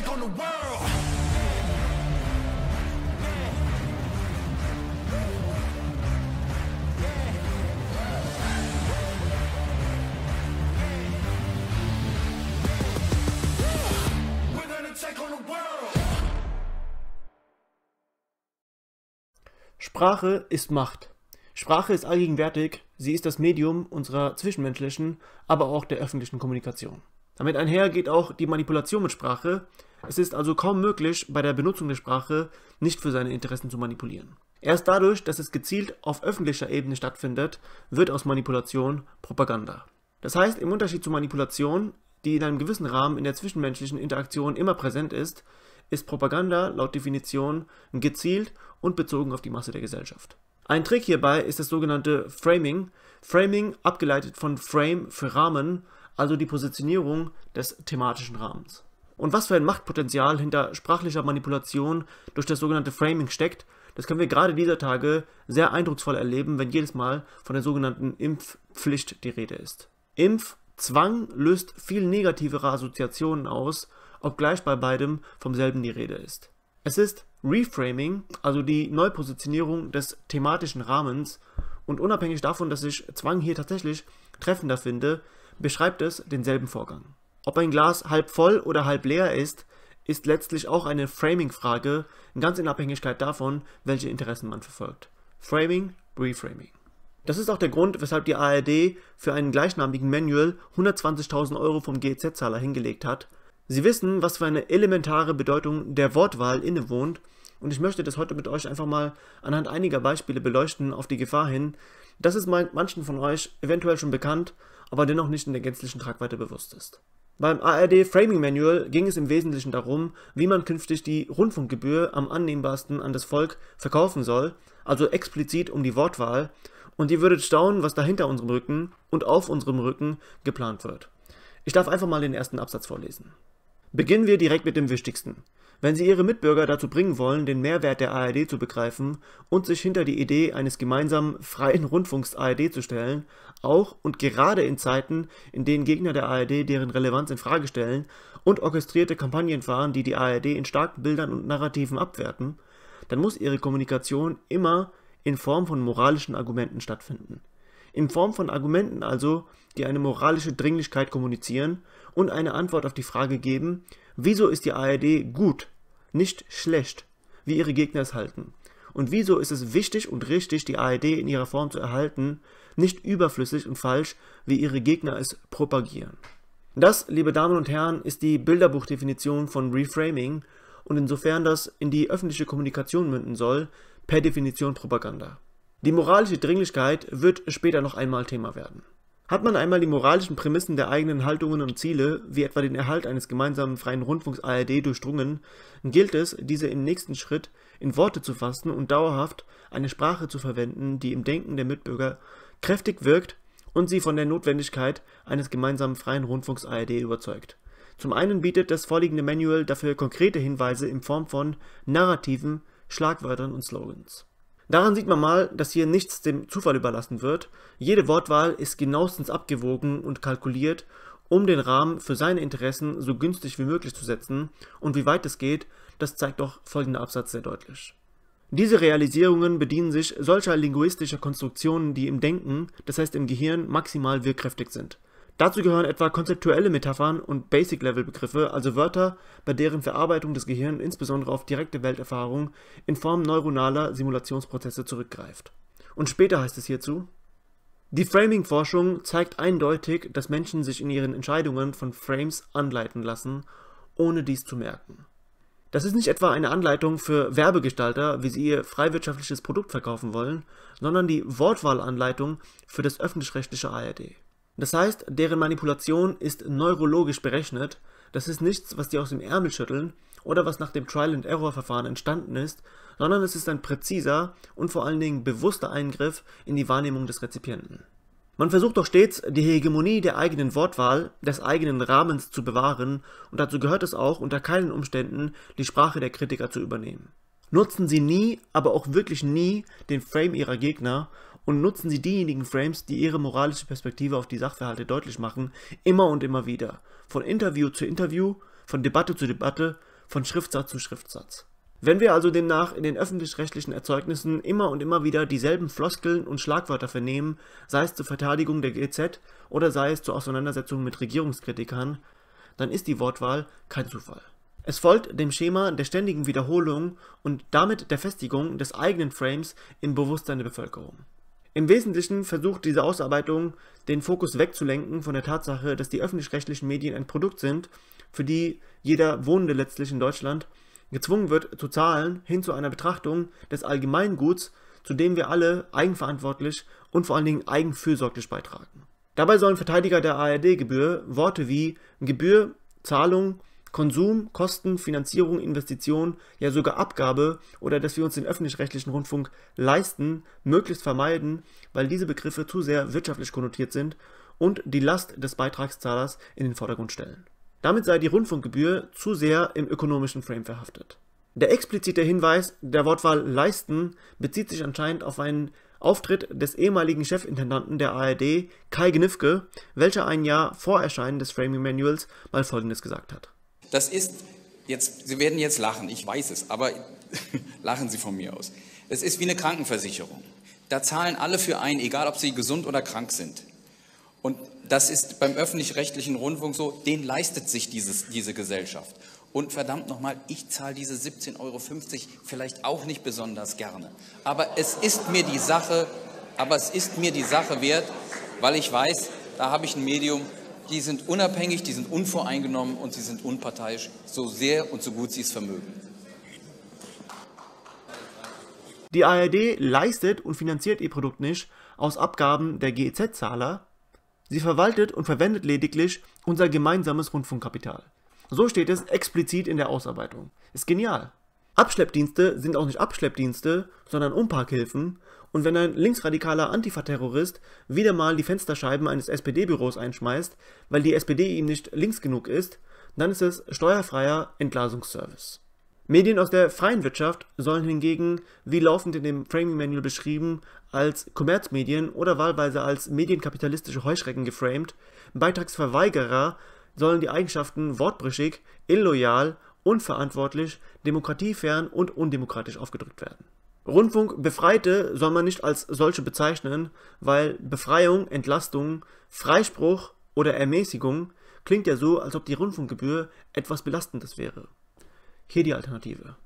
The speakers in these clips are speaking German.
take on the world. Sprache ist Macht. Sprache ist allgegenwärtig, sie ist das Medium unserer zwischenmenschlichen, aber auch der öffentlichen Kommunikation. Damit einher geht auch die Manipulation mit Sprache. Es ist also kaum möglich, bei der Benutzung der Sprache nicht für seine Interessen zu manipulieren. Erst dadurch, dass es gezielt auf öffentlicher Ebene stattfindet, wird aus Manipulation Propaganda. Das heißt, im Unterschied zu Manipulation, die in einem gewissen Rahmen in der zwischenmenschlichen Interaktion immer präsent ist, ist Propaganda laut Definition gezielt und bezogen auf die Masse der Gesellschaft. Ein Trick hierbei ist das sogenannte Framing. Framing, abgeleitet von Frame für Rahmen, also die Positionierung des thematischen Rahmens. Und was für ein Machtpotenzial hinter sprachlicher Manipulation durch das sogenannte Framing steckt, das können wir gerade dieser Tage sehr eindrucksvoll erleben, wenn jedes Mal von der sogenannten Impfpflicht die Rede ist. Impfzwang löst viel negativere Assoziationen aus, obgleich bei beidem vom selben die Rede ist. Es ist Reframing, also die Neupositionierung des thematischen Rahmens und unabhängig davon, dass ich Zwang hier tatsächlich treffender finde, beschreibt es denselben Vorgang. Ob ein Glas halb voll oder halb leer ist, ist letztlich auch eine Framing-Frage, ganz in Abhängigkeit davon, welche Interessen man verfolgt. Framing, Reframing. Das ist auch der Grund, weshalb die ARD für einen gleichnamigen Manual 120.000 Euro vom GEZ-Zahler hingelegt hat. Sie wissen, was für eine elementare Bedeutung der Wortwahl innewohnt und ich möchte das heute mit euch einfach mal anhand einiger Beispiele beleuchten auf die Gefahr hin. Das ist manchen von euch eventuell schon bekannt, aber dennoch nicht in der gänzlichen Tragweite bewusst ist. Beim ARD Framing Manual ging es im Wesentlichen darum, wie man künftig die Rundfunkgebühr am annehmbarsten an das Volk verkaufen soll, also explizit um die Wortwahl, und ihr würdet staunen, was dahinter unserem Rücken und auf unserem Rücken geplant wird. Ich darf einfach mal den ersten Absatz vorlesen. Beginnen wir direkt mit dem Wichtigsten. Wenn Sie Ihre Mitbürger dazu bringen wollen, den Mehrwert der ARD zu begreifen und sich hinter die Idee eines gemeinsamen freien Rundfunks ARD zu stellen, auch und gerade in Zeiten, in denen Gegner der ARD deren Relevanz in Frage stellen und orchestrierte Kampagnen fahren, die die ARD in starken Bildern und Narrativen abwerten, dann muss ihre Kommunikation immer in Form von moralischen Argumenten stattfinden. In Form von Argumenten also, die eine moralische Dringlichkeit kommunizieren und eine Antwort auf die Frage geben, Wieso ist die ARD gut, nicht schlecht, wie ihre Gegner es halten? Und wieso ist es wichtig und richtig, die ARD in ihrer Form zu erhalten, nicht überflüssig und falsch, wie ihre Gegner es propagieren? Das, liebe Damen und Herren, ist die Bilderbuchdefinition von Reframing und insofern das in die öffentliche Kommunikation münden soll, per Definition Propaganda. Die moralische Dringlichkeit wird später noch einmal Thema werden. Hat man einmal die moralischen Prämissen der eigenen Haltungen und Ziele, wie etwa den Erhalt eines gemeinsamen freien Rundfunks ARD durchdrungen, gilt es, diese im nächsten Schritt in Worte zu fassen und dauerhaft eine Sprache zu verwenden, die im Denken der Mitbürger kräftig wirkt und sie von der Notwendigkeit eines gemeinsamen freien Rundfunks ARD überzeugt. Zum einen bietet das vorliegende Manual dafür konkrete Hinweise in Form von Narrativen, Schlagwörtern und Slogans. Daran sieht man mal, dass hier nichts dem Zufall überlassen wird. Jede Wortwahl ist genauestens abgewogen und kalkuliert, um den Rahmen für seine Interessen so günstig wie möglich zu setzen. Und wie weit es geht, das zeigt auch folgender Absatz sehr deutlich. Diese Realisierungen bedienen sich solcher linguistischer Konstruktionen, die im Denken, das heißt im Gehirn, maximal wirkkräftig sind. Dazu gehören etwa konzeptuelle Metaphern und Basic-Level-Begriffe, also Wörter, bei deren Verarbeitung das Gehirn insbesondere auf direkte Welterfahrung in Form neuronaler Simulationsprozesse zurückgreift. Und später heißt es hierzu, die Framing-Forschung zeigt eindeutig, dass Menschen sich in ihren Entscheidungen von Frames anleiten lassen, ohne dies zu merken. Das ist nicht etwa eine Anleitung für Werbegestalter, wie sie ihr freiwirtschaftliches Produkt verkaufen wollen, sondern die Wortwahlanleitung für das öffentlich-rechtliche ARD. Das heißt, deren Manipulation ist neurologisch berechnet, das ist nichts, was die aus dem Ärmel schütteln oder was nach dem Trial-and-Error-Verfahren entstanden ist, sondern es ist ein präziser und vor allen Dingen bewusster Eingriff in die Wahrnehmung des Rezipienten. Man versucht doch stets, die Hegemonie der eigenen Wortwahl, des eigenen Rahmens zu bewahren und dazu gehört es auch, unter keinen Umständen die Sprache der Kritiker zu übernehmen. Nutzen Sie nie, aber auch wirklich nie den Frame Ihrer Gegner und nutzen sie diejenigen Frames, die ihre moralische Perspektive auf die Sachverhalte deutlich machen, immer und immer wieder. Von Interview zu Interview, von Debatte zu Debatte, von Schriftsatz zu Schriftsatz. Wenn wir also demnach in den öffentlich-rechtlichen Erzeugnissen immer und immer wieder dieselben Floskeln und Schlagwörter vernehmen, sei es zur Verteidigung der GZ oder sei es zur Auseinandersetzung mit Regierungskritikern, dann ist die Wortwahl kein Zufall. Es folgt dem Schema der ständigen Wiederholung und damit der Festigung des eigenen Frames im Bewusstsein der Bevölkerung. Im Wesentlichen versucht diese Ausarbeitung, den Fokus wegzulenken von der Tatsache, dass die öffentlich-rechtlichen Medien ein Produkt sind, für die jeder Wohnende letztlich in Deutschland gezwungen wird zu zahlen, hin zu einer Betrachtung des Allgemeinguts, zu dem wir alle eigenverantwortlich und vor allen Dingen eigenfürsorglich beitragen. Dabei sollen Verteidiger der ARD-Gebühr Worte wie Gebühr, Zahlung Konsum, Kosten, Finanzierung, Investition, ja sogar Abgabe oder dass wir uns den öffentlich-rechtlichen Rundfunk leisten, möglichst vermeiden, weil diese Begriffe zu sehr wirtschaftlich konnotiert sind und die Last des Beitragszahlers in den Vordergrund stellen. Damit sei die Rundfunkgebühr zu sehr im ökonomischen Frame verhaftet. Der explizite Hinweis der Wortwahl leisten bezieht sich anscheinend auf einen Auftritt des ehemaligen Chefintendanten der ARD, Kai Gnifke, welcher ein Jahr vor Erscheinen des Framing Manuals mal Folgendes gesagt hat. Das ist jetzt, Sie werden jetzt lachen, ich weiß es, aber lachen Sie von mir aus. Es ist wie eine Krankenversicherung. Da zahlen alle für ein, egal ob sie gesund oder krank sind. Und das ist beim öffentlich-rechtlichen Rundfunk so, den leistet sich dieses, diese Gesellschaft. Und verdammt nochmal, ich zahle diese 17,50 Euro vielleicht auch nicht besonders gerne. Aber es ist mir die Sache, aber es ist mir die Sache wert, weil ich weiß, da habe ich ein Medium, die sind unabhängig, die sind unvoreingenommen und sie sind unparteiisch, so sehr und so gut sie es vermögen. Die ARD leistet und finanziert ihr Produkt nicht aus Abgaben der GEZ-Zahler. Sie verwaltet und verwendet lediglich unser gemeinsames Rundfunkkapital. So steht es explizit in der Ausarbeitung. Ist genial. Abschleppdienste sind auch nicht Abschleppdienste, sondern Umparkhilfen. Und wenn ein linksradikaler Antifa-Terrorist wieder mal die Fensterscheiben eines SPD-Büros einschmeißt, weil die SPD ihm nicht links genug ist, dann ist es steuerfreier Entlassungsservice. Medien aus der freien Wirtschaft sollen hingegen, wie laufend in dem Framing Manual beschrieben, als Kommerzmedien oder wahlweise als medienkapitalistische Heuschrecken geframed. Beitragsverweigerer sollen die Eigenschaften wortbrüchig, illoyal unverantwortlich, demokratiefern und undemokratisch aufgedrückt werden. Rundfunkbefreite soll man nicht als solche bezeichnen, weil Befreiung, Entlastung, Freispruch oder Ermäßigung klingt ja so, als ob die Rundfunkgebühr etwas Belastendes wäre. Hier die Alternative.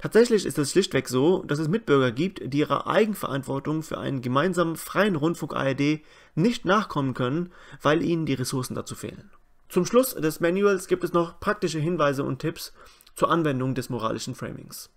Tatsächlich ist es schlichtweg so, dass es Mitbürger gibt, die ihrer Eigenverantwortung für einen gemeinsamen freien Rundfunk ARD nicht nachkommen können, weil ihnen die Ressourcen dazu fehlen. Zum Schluss des Manuals gibt es noch praktische Hinweise und Tipps zur Anwendung des moralischen Framings.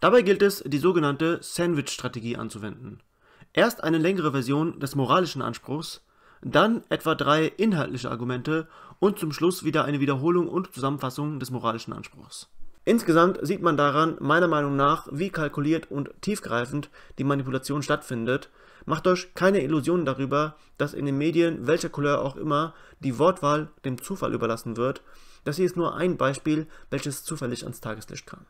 Dabei gilt es, die sogenannte Sandwich-Strategie anzuwenden. Erst eine längere Version des moralischen Anspruchs, dann etwa drei inhaltliche Argumente und zum Schluss wieder eine Wiederholung und Zusammenfassung des moralischen Anspruchs. Insgesamt sieht man daran meiner Meinung nach, wie kalkuliert und tiefgreifend die Manipulation stattfindet Macht euch keine Illusionen darüber, dass in den Medien, welcher Couleur auch immer, die Wortwahl dem Zufall überlassen wird. Das hier ist nur ein Beispiel, welches zufällig ans Tageslicht kam.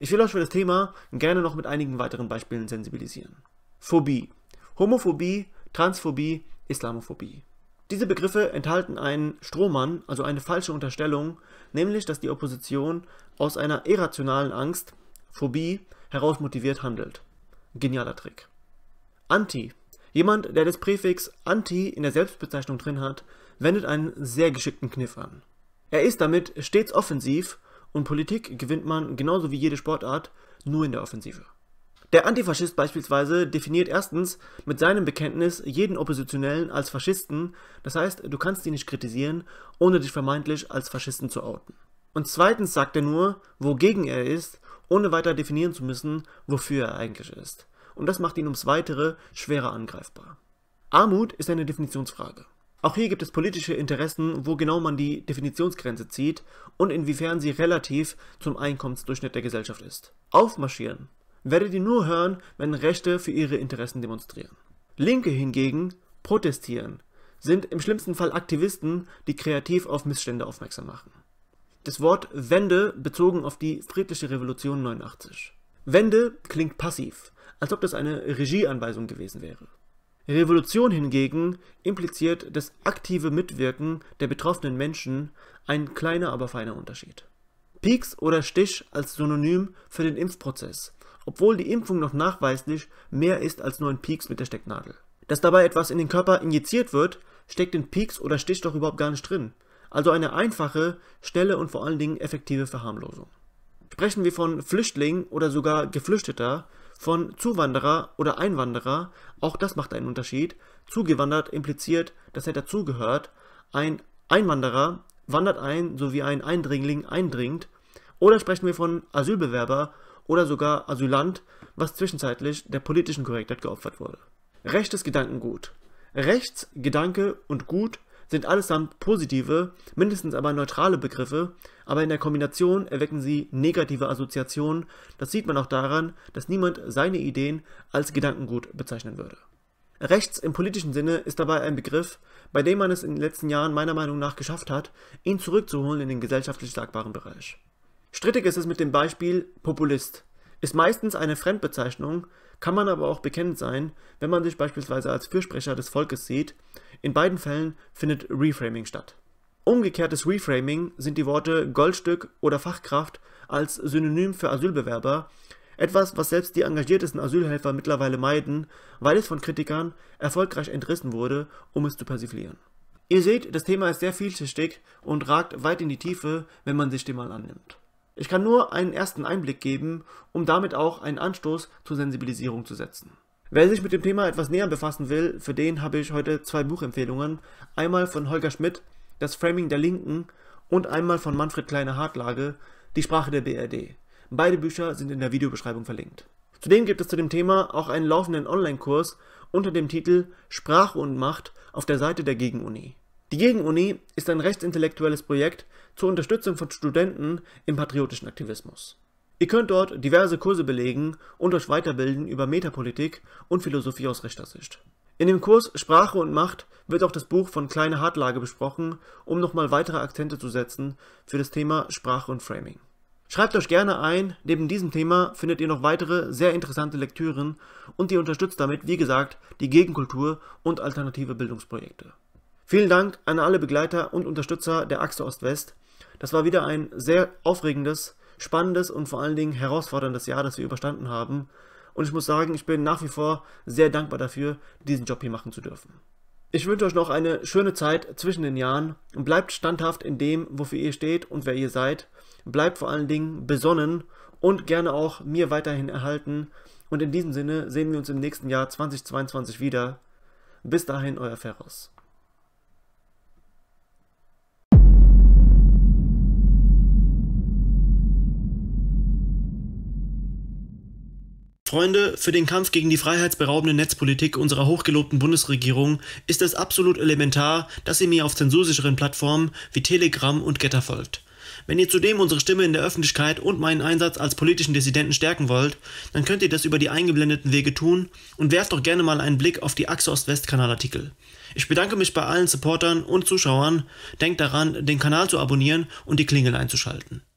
Ich will euch für das Thema gerne noch mit einigen weiteren Beispielen sensibilisieren. Phobie. Homophobie, Transphobie, Islamophobie. Diese Begriffe enthalten einen Strohmann, also eine falsche Unterstellung, nämlich dass die Opposition aus einer irrationalen Angst, Phobie, heraus motiviert handelt. Genialer Trick. Anti. Jemand, der das Präfix Anti in der Selbstbezeichnung drin hat, wendet einen sehr geschickten Kniff an. Er ist damit stets offensiv und Politik gewinnt man genauso wie jede Sportart nur in der Offensive. Der Antifaschist beispielsweise definiert erstens mit seinem Bekenntnis jeden Oppositionellen als Faschisten, das heißt, du kannst ihn nicht kritisieren, ohne dich vermeintlich als Faschisten zu outen. Und zweitens sagt er nur, wogegen er ist, ohne weiter definieren zu müssen, wofür er eigentlich ist und das macht ihn ums Weitere schwerer angreifbar. Armut ist eine Definitionsfrage. Auch hier gibt es politische Interessen, wo genau man die Definitionsgrenze zieht und inwiefern sie relativ zum Einkommensdurchschnitt der Gesellschaft ist. Aufmarschieren werdet ihr nur hören, wenn Rechte für ihre Interessen demonstrieren. Linke hingegen protestieren, sind im schlimmsten Fall Aktivisten, die kreativ auf Missstände aufmerksam machen. Das Wort Wende bezogen auf die friedliche Revolution 89. Wende klingt passiv, als ob das eine Regieanweisung gewesen wäre. Revolution hingegen impliziert das aktive Mitwirken der betroffenen Menschen, ein kleiner, aber feiner Unterschied. Pieks oder Stich als Synonym für den Impfprozess, obwohl die Impfung noch nachweislich mehr ist als nur ein Pieks mit der Stecknadel. Dass dabei etwas in den Körper injiziert wird, steckt in Pieks oder Stich doch überhaupt gar nicht drin. Also eine einfache, schnelle und vor allen Dingen effektive Verharmlosung. Sprechen wir von Flüchtling oder sogar Geflüchteter, von Zuwanderer oder Einwanderer, auch das macht einen Unterschied. Zugewandert impliziert, dass er dazugehört. Ein Einwanderer wandert ein, so wie ein Eindringling eindringt. Oder sprechen wir von Asylbewerber oder sogar Asylant, was zwischenzeitlich der politischen Korrektheit geopfert wurde. Rechtes Gedankengut. Rechts, Gedanke und Gut sind allesamt positive, mindestens aber neutrale Begriffe, aber in der Kombination erwecken sie negative Assoziationen. Das sieht man auch daran, dass niemand seine Ideen als Gedankengut bezeichnen würde. Rechts im politischen Sinne ist dabei ein Begriff, bei dem man es in den letzten Jahren meiner Meinung nach geschafft hat, ihn zurückzuholen in den gesellschaftlich sagbaren Bereich. Strittig ist es mit dem Beispiel Populist. Ist meistens eine Fremdbezeichnung, kann man aber auch bekennend sein, wenn man sich beispielsweise als Fürsprecher des Volkes sieht. In beiden Fällen findet Reframing statt. Umgekehrtes Reframing sind die Worte Goldstück oder Fachkraft als Synonym für Asylbewerber, etwas, was selbst die engagiertesten Asylhelfer mittlerweile meiden, weil es von Kritikern erfolgreich entrissen wurde, um es zu persiflieren. Ihr seht, das Thema ist sehr vielschichtig und ragt weit in die Tiefe, wenn man sich dem mal annimmt. Ich kann nur einen ersten Einblick geben, um damit auch einen Anstoß zur Sensibilisierung zu setzen. Wer sich mit dem Thema etwas näher befassen will, für den habe ich heute zwei Buchempfehlungen. Einmal von Holger Schmidt, Das Framing der Linken und einmal von Manfred Kleine Hartlage, Die Sprache der BRD. Beide Bücher sind in der Videobeschreibung verlinkt. Zudem gibt es zu dem Thema auch einen laufenden Online-Kurs unter dem Titel Sprache und Macht auf der Seite der Gegenuni. Die Gegenuni ist ein rechtsintellektuelles Projekt zur Unterstützung von Studenten im patriotischen Aktivismus. Ihr könnt dort diverse Kurse belegen und euch weiterbilden über Metapolitik und Philosophie aus rechter Sicht. In dem Kurs Sprache und Macht wird auch das Buch von Kleine Hartlage besprochen, um nochmal weitere Akzente zu setzen für das Thema Sprache und Framing. Schreibt euch gerne ein, neben diesem Thema findet ihr noch weitere sehr interessante Lektüren und ihr unterstützt damit, wie gesagt, die Gegenkultur und alternative Bildungsprojekte. Vielen Dank an alle Begleiter und Unterstützer der Axel Ost-West. Das war wieder ein sehr aufregendes, spannendes und vor allen Dingen herausforderndes Jahr, das wir überstanden haben. Und ich muss sagen, ich bin nach wie vor sehr dankbar dafür, diesen Job hier machen zu dürfen. Ich wünsche euch noch eine schöne Zeit zwischen den Jahren bleibt standhaft in dem, wofür ihr steht und wer ihr seid. Bleibt vor allen Dingen besonnen und gerne auch mir weiterhin erhalten. Und in diesem Sinne sehen wir uns im nächsten Jahr 2022 wieder. Bis dahin, euer Ferros. Freunde, für den Kampf gegen die freiheitsberaubende Netzpolitik unserer hochgelobten Bundesregierung ist es absolut elementar, dass ihr mir auf zensursicheren Plattformen wie Telegram und Getter folgt. Wenn ihr zudem unsere Stimme in der Öffentlichkeit und meinen Einsatz als politischen Dissidenten stärken wollt, dann könnt ihr das über die eingeblendeten Wege tun und werft doch gerne mal einen Blick auf die Achse ost west kanal Ich bedanke mich bei allen Supportern und Zuschauern. Denkt daran, den Kanal zu abonnieren und die Klingel einzuschalten.